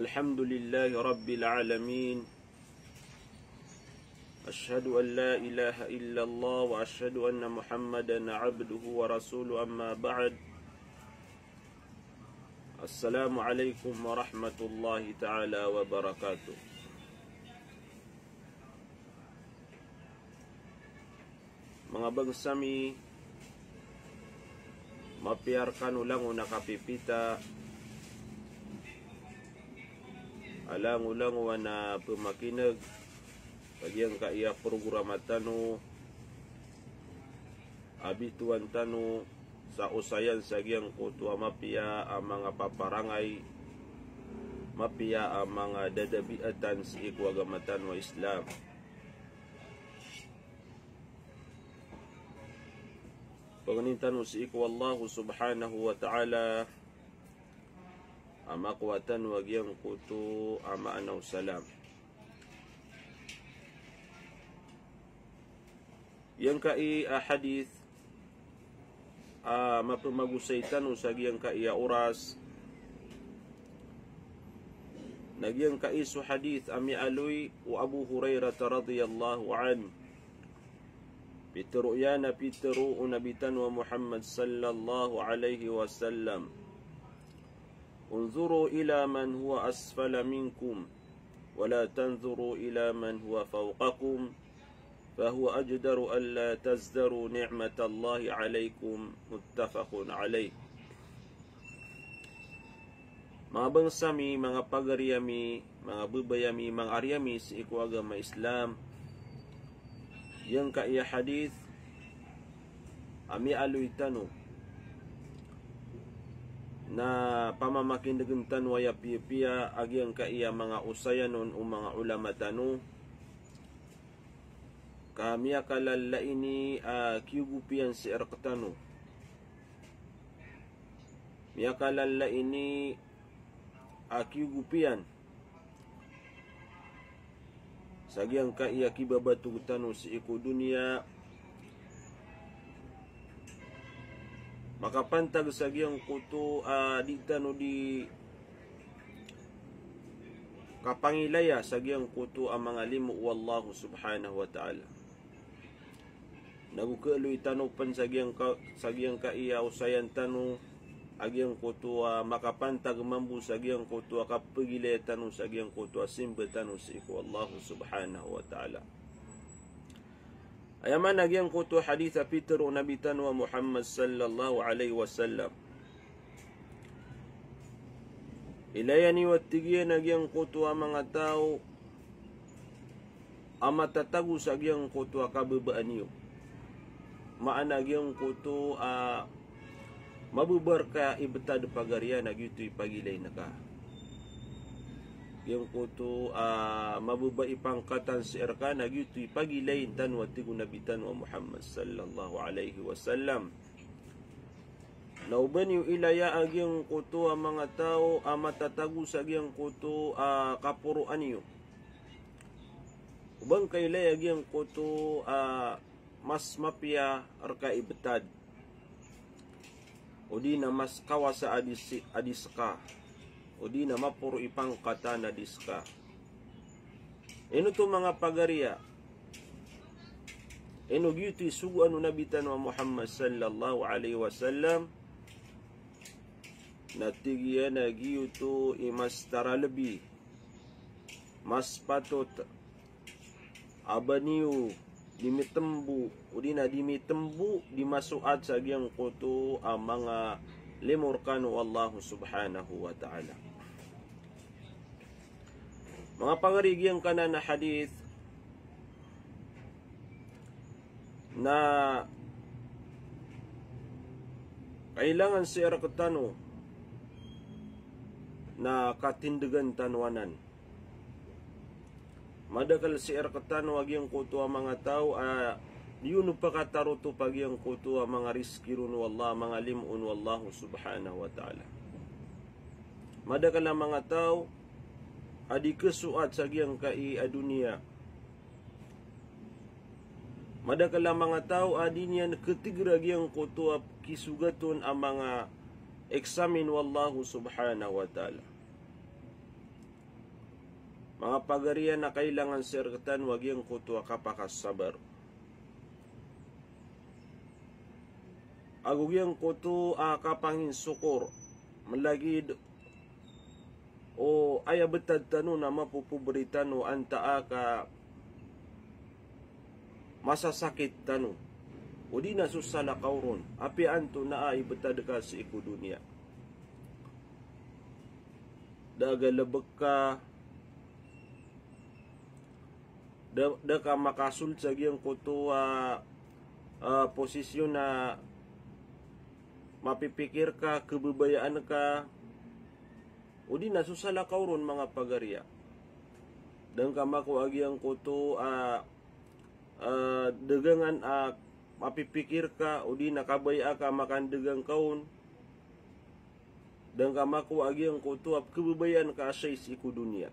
الحمد لله رب العالمين أشهد أن لا إله إلا الله وأشهد أن محمدا عبده ورسوله أما بعد السلام عليكم ورحمة الله تعالى وبركاته mga bagsami mapiarkan ulang una kapipita alang ulang wana pemakinag kadiyang kaiya programatano abituan tano sa usayan sagyang kutua mapia ang mga paparangay mapia ang mga dadabiatan si ikwagamatan wa Islam Pagnintan si ikwa Allah subhanahu wa ta'ala ama kuatan wagiam kutu ama anau salam. Yang kai ah, hadis ama ah, pemagusaitan usagi yang kai ah, uras. Nagi yang kai su hadis ami alui wa Abu Hurairah radhiyallahu an. Bitru ya nabi teru nabi tanwa Muhammad sallallahu alaihi wasallam. انظروا إلى من هو أسفل منكم ولا تنظروا إلى من هو فوقكم فهو أجدر ألا تزدروا نعمة الله عليكم متفق عليه Mga bangsami, mga pagariyami, mga bubayami, mga ariyami sa iko agama Islam. Yang kaiya hadith, ami aloy tanong, na pamamakindagintan waya piya agyang ka iya mga usayanon o mga ulamatano kamiya kalala ini uh, kiyugupian si erkatano miya kalala ini uh, kiyugupian sagyang ka iya kibabatugutano si ikudunia dunia makapantag sa giyang kuto uh, ah, di tano di kapangilaya sa giyang kuto ang mga limo wallahu subhanahu wa ta'ala nagukaloy tanupan sa giyang ka, sa giyang kaiyaw sayan tano agiyang kuto uh, makapantag mambu sa giyang kuto kapagilaya tanu sa giyang kuto simbe tanu si wallahu subhanahu wa ta'ala Ayat mana yang kutu hadith Peter Nabi Tanwa Muhammad sallallahu alaihi wasallam. Ilayani wattigiyan nagyang kutu amang ataw ama tatagu sa giyang kutu akababaan niyo. Maana giyang kutu a uh, mabubar ka ibetad pagarya nagyutu ipagilay na yang kuto uh, ah, mabuba ipang katan si Erkana gitu pagi lain tan wati guna bitan wa Muhammad sallallahu alaihi wasallam Nauban yu ilaya agyang kuto ang mga tao ang matatago sa agyang kuto uh, ah, kapuruan yu Ubang kailay agyang kuto uh, ah, mas mapia arka ibetad O di na mas kawasa adis, adiska Udi na mapuro ipang kata na diska. Ino to mga pagariya. Ino giyuti suguan unabitan wa Muhammad sallallahu alaihi wasallam. Natigya na giyuto imas taralabi. Mas patot. Abaniyo. Dimitembu. Udi na dimitembu. Dimasuat sa giyang kutu ang mga lemurkan wallahu subhanahu wa ta'ala. Mga pangarigyan kana na hadith na kailangan si Arakatano na katindigan tanwanan. Madakal si Arakatano agyang ang mga tao a uh, yun pakataruto pagyang kutuwa mga riskirun wallah mga limun wallahu subhanahu wa ta'ala. Madakal mga tao adika suat sagiang kai adunia. Mada kala mga tao adinya ketigra giyang kotoa kisugaton ang mga eksamin wallahu subhanahu wa ta'ala. Mga pagarian na kailangan sirkatan wag yung kutuwa kapakasabar. Agog yung kutuwa kapangin sukor. Malagid o oh, aya betad tanu na mapupuberita no anta ka masa sakit tanu o di na susala kauron api anto na ay betad ka sa iku dunia daga lebek deka makasul sa giyang kutuwa uh, uh, posisyon na mapipikir ka kebebayaan ka O di nasusalakaw ron mga pagariya. Dang kamako agyang kuto uh, uh, dagangan uh, mapipikir ka o di nakabaya ka makandagang kaon. Dang kamako agyang kuto ap kababayan ka sa isiku dunia.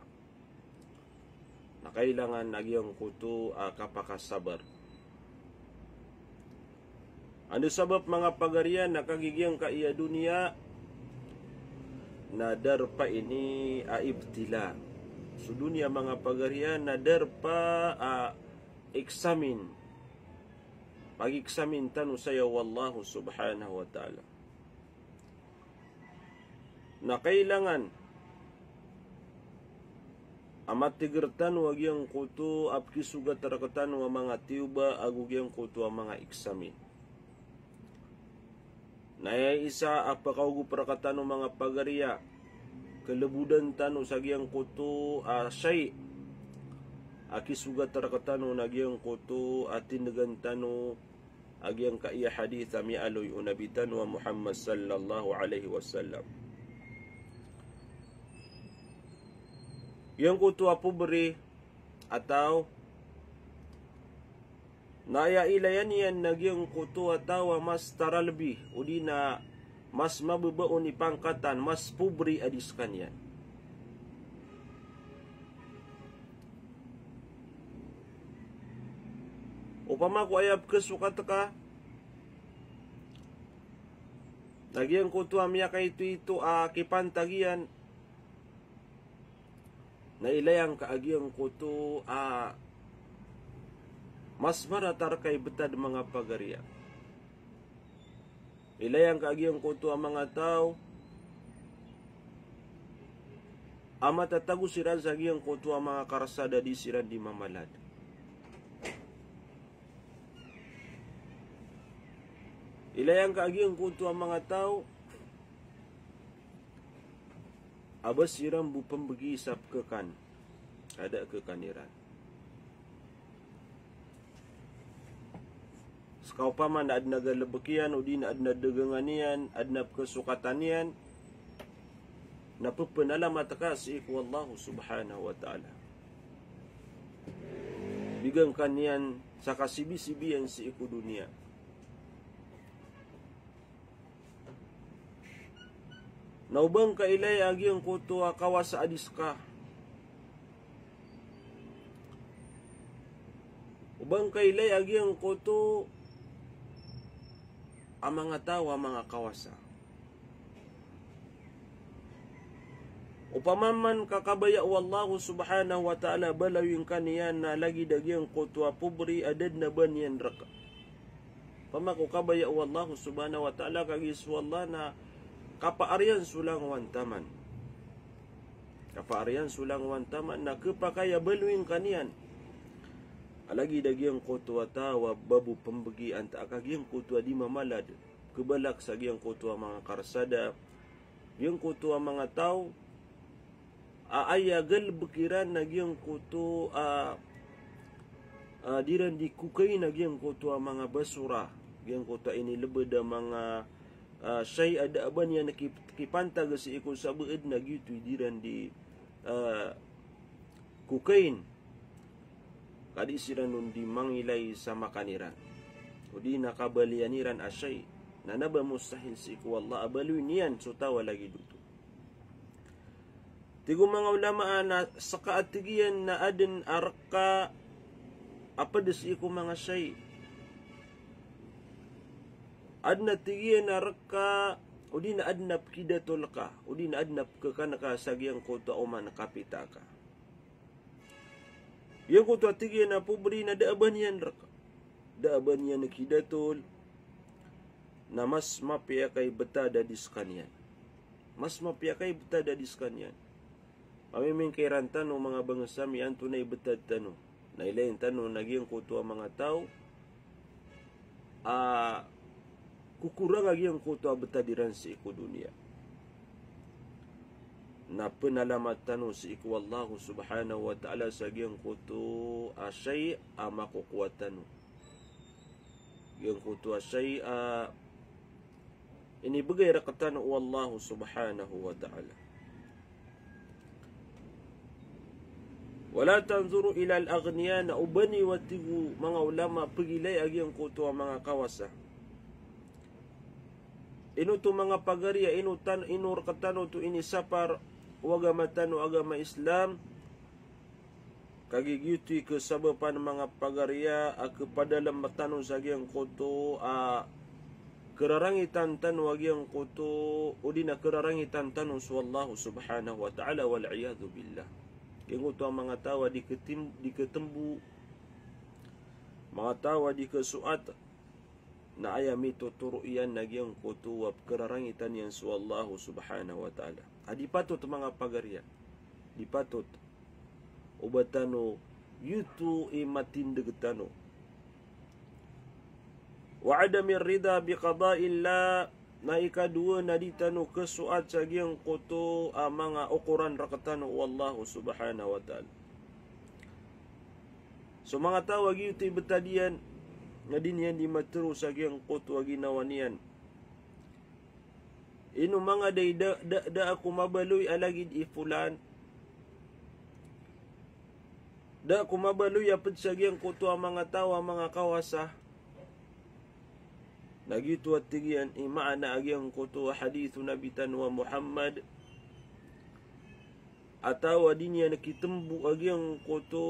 Nakailangan agyang kuto uh, kapakasabar. Ano sabab mga pagariya nakagigyang ka iya dunia nadar pa ini a ibtila sudunia mga pagarya nadar pa a eksamin. pag examine tanu saya wallahu subhanahu wa taala na kailangan Amat tigertan wag yang kutu apki suga terketan wa mga tiuba agug yang kutu wa mga examine Naya isa apakah perkataan mga pagaria kelebudan tanu sagi yang kutu asai aki suga terkatanu nagi yang kutu atin dengan tanu agi yang kai hadis kami aloi unabitan wa Muhammad sallallahu alaihi wasallam yang kutu apa beri atau Naya ilayan yan nagyong kutua tawa mas taralbi o di na mas mababaon ni pangkatan, mas pubri adis kanyan. Upama ko ayab ka sukat ka, tagiyan ko to amya kay ito ito akipan tagiyan, na ilayang kaagiyan ko to a Masmar atar kay betad mga pagariya. Ilayang kaagiyang kuto ang mga tao. Ama tatago siran sa agiyang kuto ang mga karasada di siran di mamalad. Ilayang kaagiyang kuto ang mga tao. Aba siran bupang bagi isap kekan. Ada kekaniran. Ada kekaniran. kau paman na adna galabakian o udin adna daganganian adna kesukatanian na pupunalamat ka si iku subhanahu wa ta'ala bigang kanian sa kasibi-sibian si iku dunia naubang ka ilay agi ang kutu akawa adiska. ubang ka ilay agi ang kutu ang mga tao mga kawasa. Upamaman kakabaya wallahu subhanahu wa ta'ala balawin kaniyan na lagi dagyang kutwa pubri adad na banyan raka. Pamako kabaya wallahu subhanahu wa ta'ala kagis wallah na kapaarian sulang wantaman. Kapaarian sulang wantaman na kapakaya balawin kaniyan. Alagi dagi yang kotua tawa babu pembegi anta akagi yang kotua di mamalad kebalak sagi yang kotua mga karsada yang kotua mga tau aaya gel bekiran nagi yang kotua diran di kukai nagi yang kotua mga basura yang kotua ini lebih da mga syai ada aban yang nak kipanta ke si ikut sabeud nagi tu diran di a uh, kadi sila nundi mangilay sa makanira udi nakabaliyaniran asay nanaba mustahil si ku Allah abalu niyan sutawa lagi duto tigo mga ulama ah, na sa kaatigian na adin arka apadas iku mga say adna tigian arka udi na adnap kidatol ka udi na adnap ka kanaka sagyang kota o man kapita ka Ya ko tua tiga na pubri na da ban yan raka. Da ban yan kidatul. Na mas ma pia ya, beta da diskanian. Mas ma pia ya, beta da diskanian. Kami mingkai rantan mga bangsam yan tunay beta tanu. Na ilain tanu nagiyang ko tua mga tau. Uh, ah, kukurang lagi yang kutu abetah diransi ku dunia na penalamat tanu si iku Allah subhanahu wa ta'ala sagian kutu asyai ama kuatanu yang kutu asyai ini bagai rakatan Allah subhanahu wa ta'ala wala tanzuru ila al-aghniya na ubani watibu mga ulama pagilay agian kutu wa mga kawasa Inu tu mga pagariya, inu tan, inu rakatanu tu ini sapar agama tanu agama Islam kagi giuti ke sabapan mga pagaria a kepada lembat tanu yang kutu a kerarangi tantan wagi yang koto udina kerarangi tantan sallallahu subhanahu wa taala wal iyad billah kengu tu mga tawa di ketim di ketembu mga tawa di kesuat na ayami tuturu iyan nagi yang kutu wa kerarangi tan yang sallallahu subhanahu wa taala adipatot mga pagariya dipatot ubatano yuto e matindegtano wa adami rida bi illa na ikadua na ditano kesuat sagiang kutu amanga ukuran rakatanu wallahu subhanahu wa ta'ala so mga tawag yuto betadian nadinian din yan kutu maturo sagiang Inu mga day da, da, da ako mabaloy alagid ifulan. Da aku mabaloy apad sa giyang kuto ang mga tawa, mga kawasa. Nagito at tigyan imaana agyang kuto hadithu nabitan wa Muhammad. Atawa din yan kitumbu agyang kuto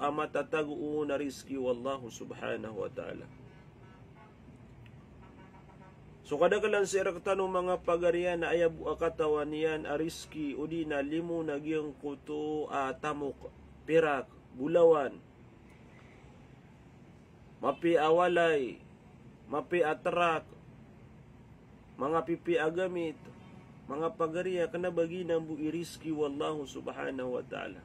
amatatago na riski wallahu subhanahu wa ta'ala. So kadagalan si Raktanong mga pagarian na ayabu akatawan niyan ariski udina limu nagyang kuto uh, tamok pirak bulawan mapi awalay mapi atrak mga pipi agamit mga pagariya kana bagi nambu iriski wallahu subhanahu wa ta'ala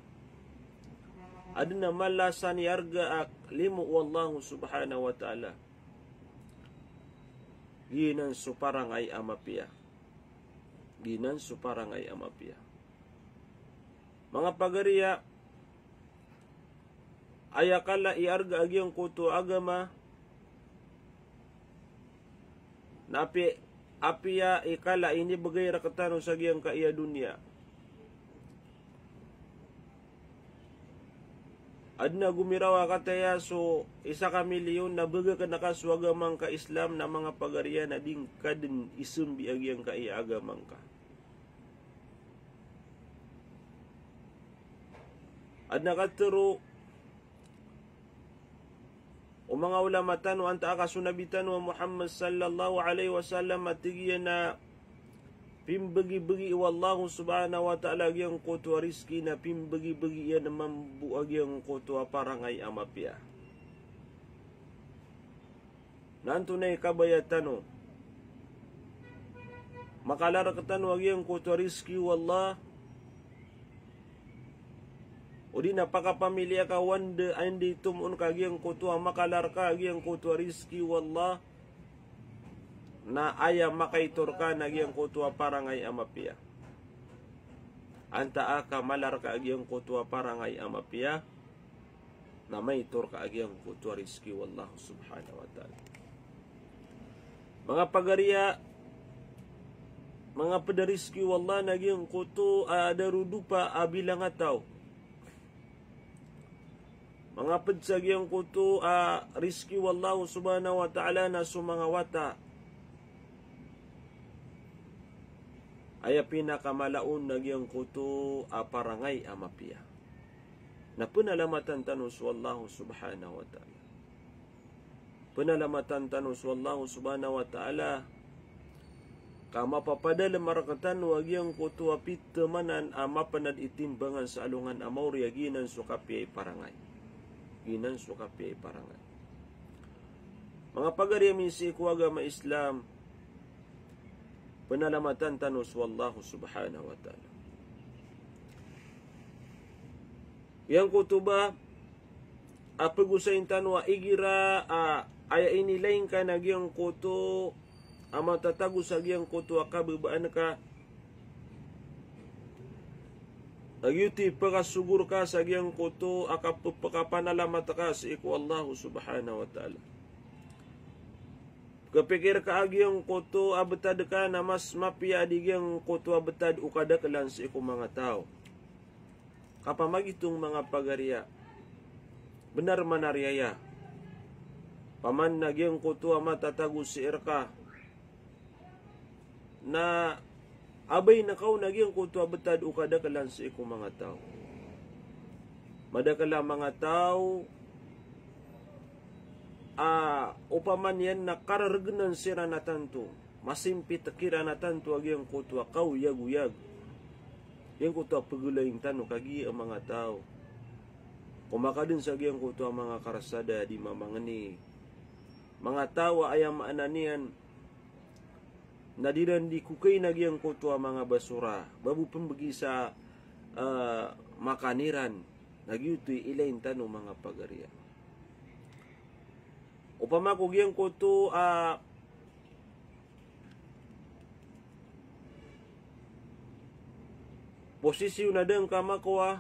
adna malasan yarga ak limu wallahu subhanahu wa ta'ala ginan suparangay amapia. Ginan suparangay amapia. Mga pagariya, ayakala iarga agyong kuto agama, napi apia ikala ini bagay rakatano sa giyang kaiya dunia Adna gumirawa kataya so isa ka milyon na baga ka nakaswaga ka Islam na mga pagariya na ding ka din isum ka iaga ka. Adna katuro o mga ulamatan o anta akasunabitan o Muhammad sallallahu alaihi wasallam matigiya na Pim bagi-bagi, wallahu subhanahu wa ta'ala yang kutu rizki na bagi begi yang mambu yang kutu aparangai amapia. Nantu nai kabayatanu. Maka larakatan wagi yang kutu rizki wallah. Udin apakah pamilya kawan de andi tumun kagi yang kutu amakalarka kagi yang kutu rizki wallah. Wallah na aya makai turka nagi yang kutua parang ay amapia. Anta aka malar ka agi yang kutua parang ay amapia. Na may turka agi yang kutua rizki wallahu subhanahu wa ta'ala. Mga pagaria, mga pederiski wallah nagi yang kutu ada rudupa abilang ataw. Mga pedsagi yang kutu a rizki wallahu subhanahu wa ta'ala na sumangawata. Mga ay pinakamalaon nagyang kuto a aparangay amapiya. Na punalamatan tanus wallahu subhanahu wa ta'ala. Punalamatan tanus wallahu subhanahu wa ta'ala kama papadal marakatan wa wagyang kuto apit temanan a panad itimbangan sa alungan amaw riyaginan sukapi ay parangay. Ginan sukapi ay parangay. Mga pagariyamisi kuwaga ma-Islam, penyelamatan Tanus wallahu subhanahu wa taala. Yang kutubah, apa gusa intan igira a, ah, aya ini lain kan agi yang kutu ama tatagu sagi yang kutu akabe baneka Agi uti perasugur ka sagi yang kutu akap perapan alamat ka si Allah subhanahu wa ta'ala. Kepikir ke yang kutu abetad ka namas mapi yang kutu abetad ukada kelan si ikong mga tao. Kapamagitong mga pagariya. Benar manariaya. Paman naging kutu ama tatago si irka. Na abay na kau naging kutu abetad ukada kelan si ikong mga tao. Madakala mga tao uh, upaman yan na kararagnan sira na tanto masimpit kira na tanto agyang kutwa kauyag uyag yang kutwa pagulaying tanong kagi ang mga tao kumaka din sa agyang kutwa mga karasada di mamangani mga tao ayam ananian nadiran di kukay nagyang kutwa mga basura babu pambagi sa uh, makaniran nagyutoy ilain tanong mga pagarian upama kugyang ko to uh, ah, posisyon na din kama ko ah.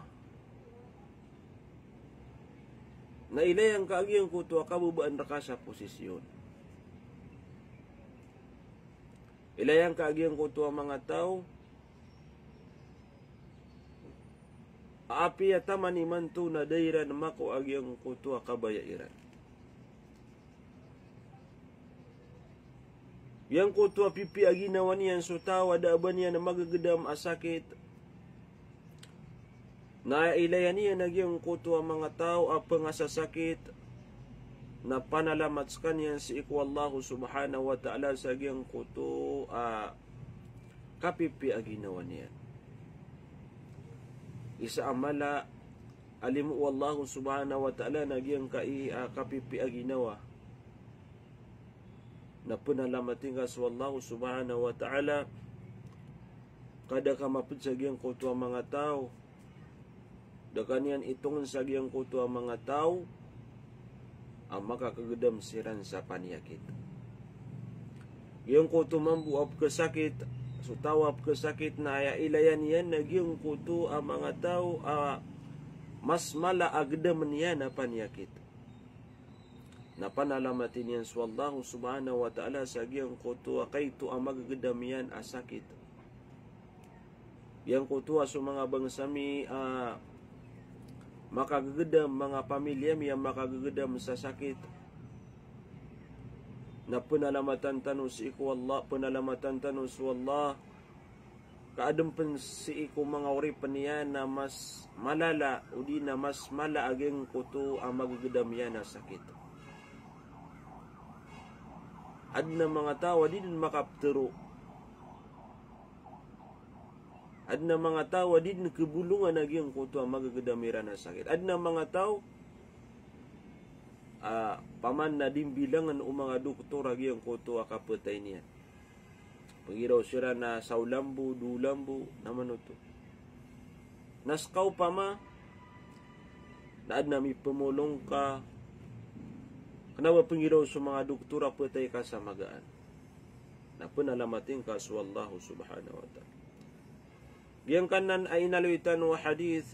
Na ilay ang kaagyang ko to na ah, ka sa posisyon. Ilay ang kaagyang ko to ang ah, mga tao. Aapi at tamaniman to na dairan mako agyang ko to kabayairan. yang ko tua pipi agi nawan yan so tawa da aban yan magagadam asakit na ilayan niya nagyang kutwa mga tao apang asasakit na panalamat sa kanyan si Allah subhanahu wa ta'ala sa agyang kuto a kapipi aginawa niyan. Isa amala alimu Allah subhanahu wa ta'ala na agyang kai a kapipi aginawa na pernah lama tinggal sewallahu subhanahu wa ta'ala kada kama pencegi yang kau tua mengatau dekan yang itungan sagi yang kau tua mengatau amaka kegedam siran siapa niya kita yang kau tu mampu kesakit so tahu apa kesakit na ayah ilayan yan na yang kau tu amangatau ah, ah, mas mala agdam ah, niya na panya kita na panalamatin yan so Allah subhanahu wa ta'ala sa giyang kutuwa kay to ang magagadamian asakit yang kutu sa so mga bangsa mi uh, ah, makagagadam mga pamilya mi ang makagagadam sa sakit na punalamatan tanu si iku Allah punalamatan tanu si Allah kaadumpan si iku mga uri niya na malala o di na mas kutu ang gedamian yan na ad na mga tao di din makapturo ad na mga tao di din kibulungan agi ang kuto magagadamira na sakit ad na mga tao uh, paman na din bilangan o mga doktor agi ang kuto kapatay niya pagiraw sira na saulambo dulambo naman ito naskaw pa ma na ad na may pumulong ka Kenapa pengiraan semua doktor apa tak ikan samagaan? Apa nak lamatin kasuallahu subhanahu wa ta'ala. Yang kanan aina luitan wa hadith.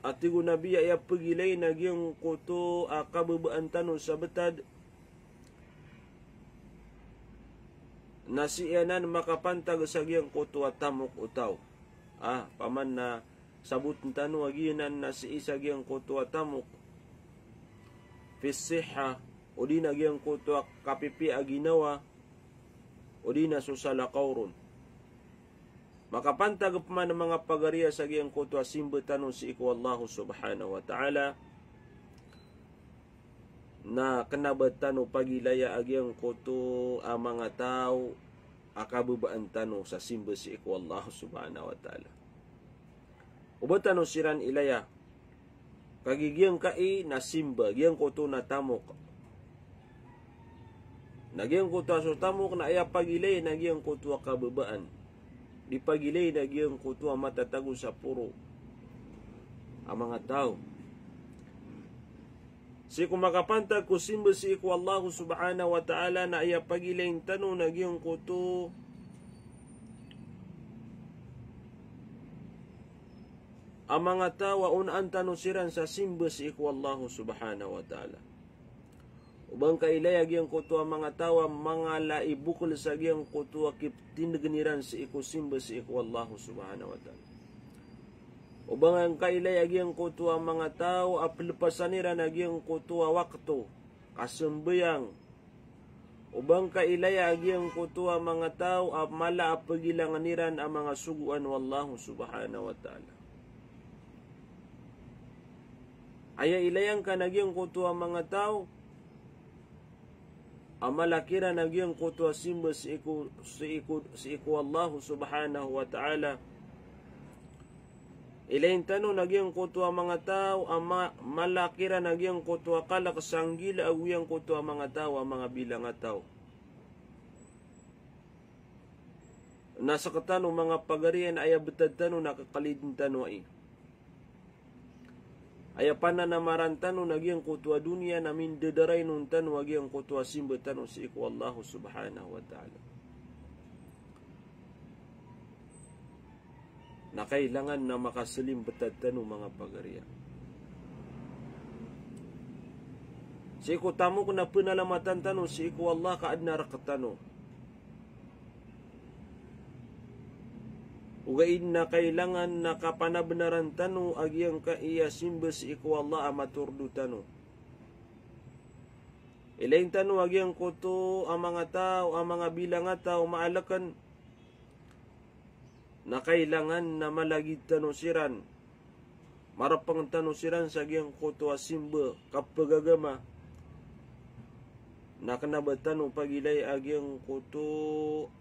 Atiku Nabi ya pergi lain lagi yang kutu akan berbantan sabetad. Nasi yanan maka pantang sagi yang kutu atamuk utau. Ah, paman na sabut tanu lagi nan nasi isagi yang kutu atamuk fisiha o di nagyang kutwa kapipi aginawa o di nasusalakawron. Makapantag man ng mga pagariya sa giyang kutwa simbutan si iko Allah subhanahu wa ta'ala na kanabatan o pagilaya agiyang kuto ang mga tao akabubaan tano sa simbo si iko Allah subhanahu wa ta'ala. Ubatan o siran ilaya kagigiyang kai na simba, giyang koto to na tamok. Nagiyang ko aso tamok na ayap pagilay, nagiyang koto to akababaan. Di pagilay, nagiyang koto to matatago sa puro. Ang mga tao. Si ko makapantag ko simba si ko Allah subhanahu wa ta'ala na ayap pagilay, tanong nagiyang koto. to akababaan. ang mga tawa unaan tanusiran sa simba si Allahu subhanahu wa ta'ala. Ubang kailayag yung kutuwa mga tawa, mga laibukul sa yung kutuwa kiptinaganiran si iku simba si Allahu subhanahu wa ta'ala. Ubang ang kailayag yung kutuwa mga tao, apilpasaniran ag yung kutuwa wakto, kasumbayang, Ubang kailaya agyang kutuwa mga tao, ap ang mga suguan wallahu subhanahu wa ta'ala. Aya ilayang kanagyang kutuwa mga tao. Amalakira nagyang kutuwa simba si iku, si iku, si iku Allah subhanahu wa ta'ala. Ilayin tanong nagyang kutuwa mga tao. Ama, malakira nagyang kutuwa kalak sanggila aguyang kutuwa mga tao ang mga bilang tao. Nasa katano mga pagarian ay abtad tanong nakakalidin tanong eh ayapana na marantano nagiang kutwa dunia namin dedaray nun tanu agiang kutwa simba tanu si subhanahu wa ta'ala na kailangan na makasalim betad tanu mga pagariya si iku tamo ko na pinalamatan tanu si iku Allah kaad narakatano Ugain na kailangan nakapanabnaran tano agiyang iya simbes iko Allah amaturdu tanu. Ilain tanu agiyang koto ang mga tao, ang mga bilang tao maalakan na kailangan na malagid tano siran. Marapang tano siran sa agiyang koto simbe kapagagama nakanabatan upag ilay agiyang koto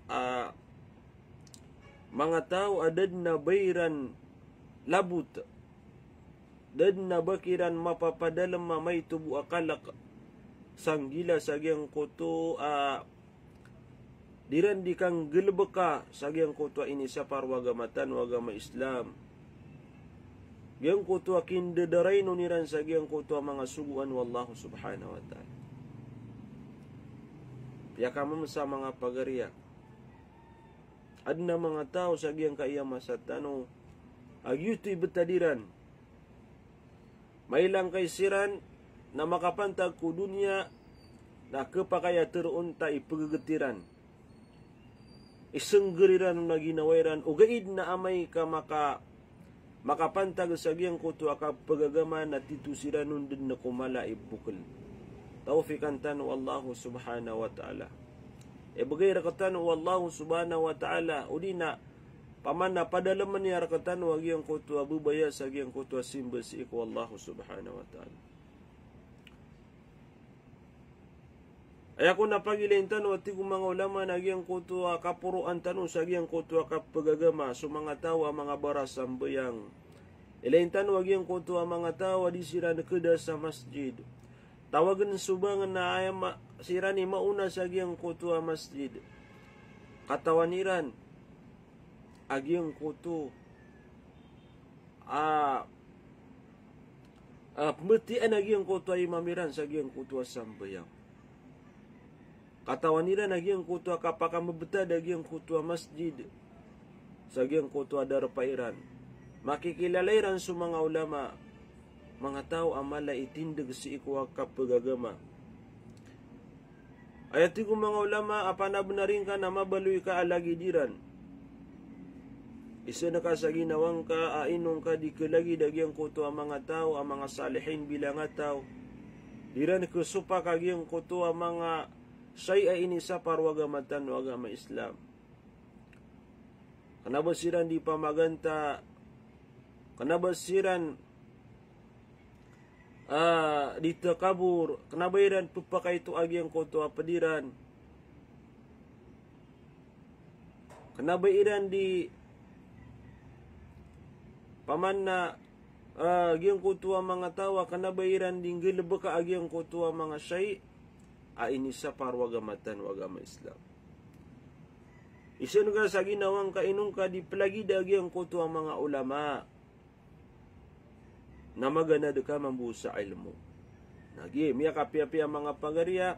a uh, mga tao adad na bayran labut dad na bakiran mapapadalam mamay tubu akalak sanggila sagyang koto a uh, diran di kang gelbeka sagyang koto ah, ini sa parwagamatan wagama Islam gyang koto akin ah, dedaray no niran sagyang koto ah, mga suguan wallahu subhanahu wa ta'ala Piyakaman sa mga pagariya adna mga tao sa giyang kaiya masatano agyo ti betadiran mailang kay siran na makapantag ko dunya na kapakaya teroon ta ipagagatiran isang geriran na ginawairan o gaid na amay ka maka makapantag sa giyang kuto ka pagagaman na titusiran nun din na kumala ibukul taufikan tanu Allah subhanahu wa ta'ala Ebagai eh, rakatan wallahu subhanahu wa ta'ala udina pamanda pada lemen ya rakatan wagi yang kutu abu baya sagi yang kutu asim besiku wallahu subhanahu wa ta'ala. Ayakun napagi lintan wati kumang ulama nagi yang kutu akapuru antanu sagi yang kutu akapagagama sumanga tawa mga barasam bayang. Ilintan eh, wagi yang kutu amanga tawa disiran kedasa masjid tawagan subang na ayam ma, sira ni mauna sa agiyang kutuwa masjid. Katawan iran, agiyang kutu, ah, ah, pembetian agiyang kutuwa imam iran sa agiyang kutuwa sambayang. Katawan iran, agiyang kutuwa kapakang mabeta da agiyang kutuwa masjid sa agiyang kutuwa darpa iran. Makikilala iran sumang ulama, mga tao amala itindag si ikuwa kapagagama. Ayati ko mga ulama, apanab na rin ka na mabaloy ka alagidiran. Isa na ka sa ginawang ka, ainong ka, di kalagi dagyang kuto ang mga tao, ang mga salihin bilang tao. Diran kusupa kagyang kuto ang mga say ay inisa matan waga ma Islam. Kanabasiran di pamaganta, kanabasiran Ah, di takabur kenapa iran tu pakai tu agi yang kau tu apa diran kenapa iran di paman uh, agi yang kau tu amang tawa kenapa iran di gelebeka agi yang kau tu amang syai a ah, ini separ wagamatan wagama islam Isinuga sagi nawang ka inung ka di dagi ang kutu ang mga ulama. na maganado ka mambusa ilmu. Nagi, miya kapiapi ang mga pagariya,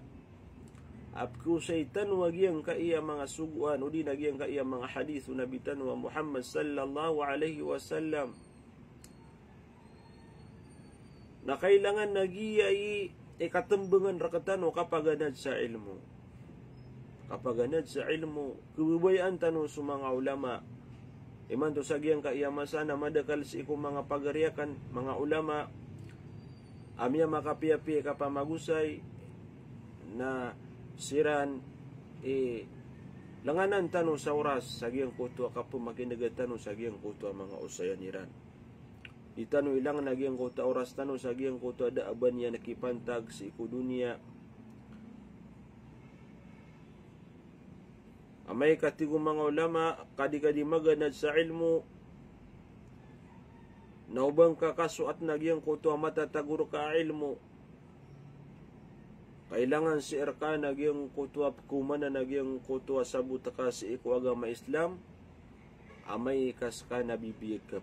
apkusaitan wagiyang ka iya mga suguan, udi nagiyang ka iya mga hadith, unabitan wa Muhammad sallallahu alaihi wasallam, na kailangan nagiyay ikatambangan rakatan o kapaganad sa ilmu. Kapaganad sa ilmu, kubibayan tanong sa mga ulama, Iman to sagyang kaiyamasan na madakal si ikong mga pagariakan, mga ulama, amya makapiapi kapamagusay na siran e langanan tanong sa oras sagyang kuto ka po makinagad tanong sagyang kuto mga usayan iran itano ilang nagyang kota oras tanong sagyang kuto ada aban niya nakipantag si dunia Amay katigong mga ulama kadi-kadi maganad sa ilmu naubang at nagyang kuto matataguro ka ilmu kailangan si Erka nagyang kutuwa kumana nagyang kutuwa sa butaka si iku agama Islam amay kas ka nabibiyag ka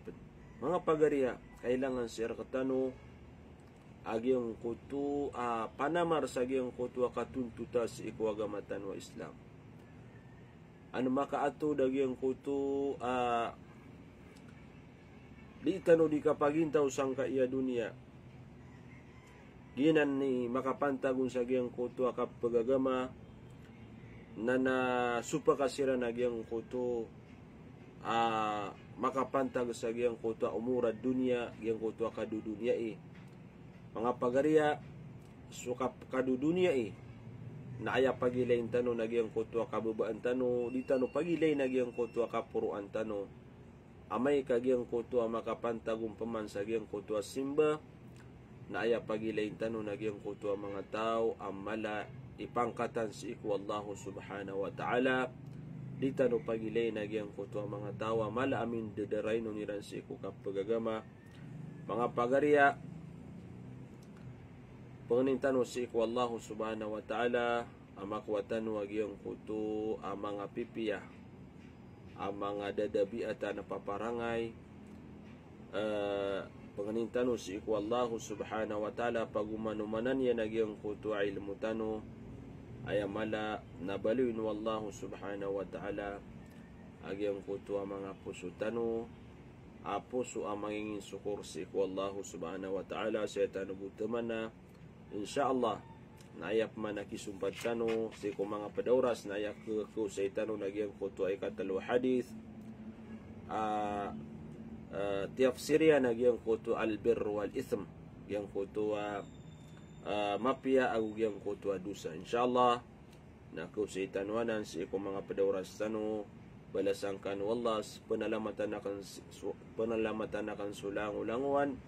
mga pagariya kailangan si Erka tano agyang kutu uh, ah, panamar sa agyang kutuwa katuntuta si iku agama tanwa Islam anu maka atuh yang kutu uh, di tanu di kapaginta usang ka ia dunia ginan ni maka pantagun sa yang kutu akap pagagama nana supa kasiran na yang kutu uh, maka pantag sa giang kutu umura dunia yang kutu akadu dunia i mengapa pagaria suka kadu dunia i naaya pagilay tano nagyang kotwa kababaan tano di tano pagilay nagyang kotwa kapuruan tano amay kagyang kotwa paman sa gyang kotwa simba naaya pagilay tano nagyang kotwa mga tao amala ipangkatan si iku Allah subhanahu wa ta'ala di tano pagilay nagyang kotwa mga tao amala amin dederay no niran si iku kapagagama mga pagariya Pengenintan usik ku Allah subhanahu wa ta'ala Ama kuatan wagi yang kutu Ama nga pipi ya Ama nga dadabi atana paparangai uh, eh, Pengenintan usik ku Allah subhanahu wa ta'ala Paguman umanan ya nagi yang kutu ilmu tanu Ayamala nabaluin Allah subhanahu wa ta'ala Agi yang kutu ama nga pusu tanu Apusu ama ingin syukur sikku Allah subhanahu wa ta'ala Saya tanubu temana Apusu InsyaAllah Naya pemana ki sumpat kano Si kumang apa dauras Naya ke ke usaitanu Nagi yang kutu ay kata lu hadith ah, uh, ah, uh, Tiap siria nagi yang al albir wal ithm Yang kutu uh, ah, uh, mafia Agu yang kutu dosa InsyaAllah Na ke usaitanu anan Si kumang apa dauras tanu Balasangkan wallah Penalamatan akan, penalamatan akan sulang ulanguan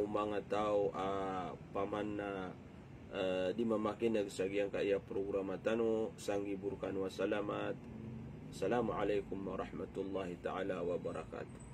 o mga tao a uh, paman na uh, eh, di mamakin na sa kaya programa tanu, sang burkan wa salamat assalamualaikum warahmatullahi taala wabarakatuh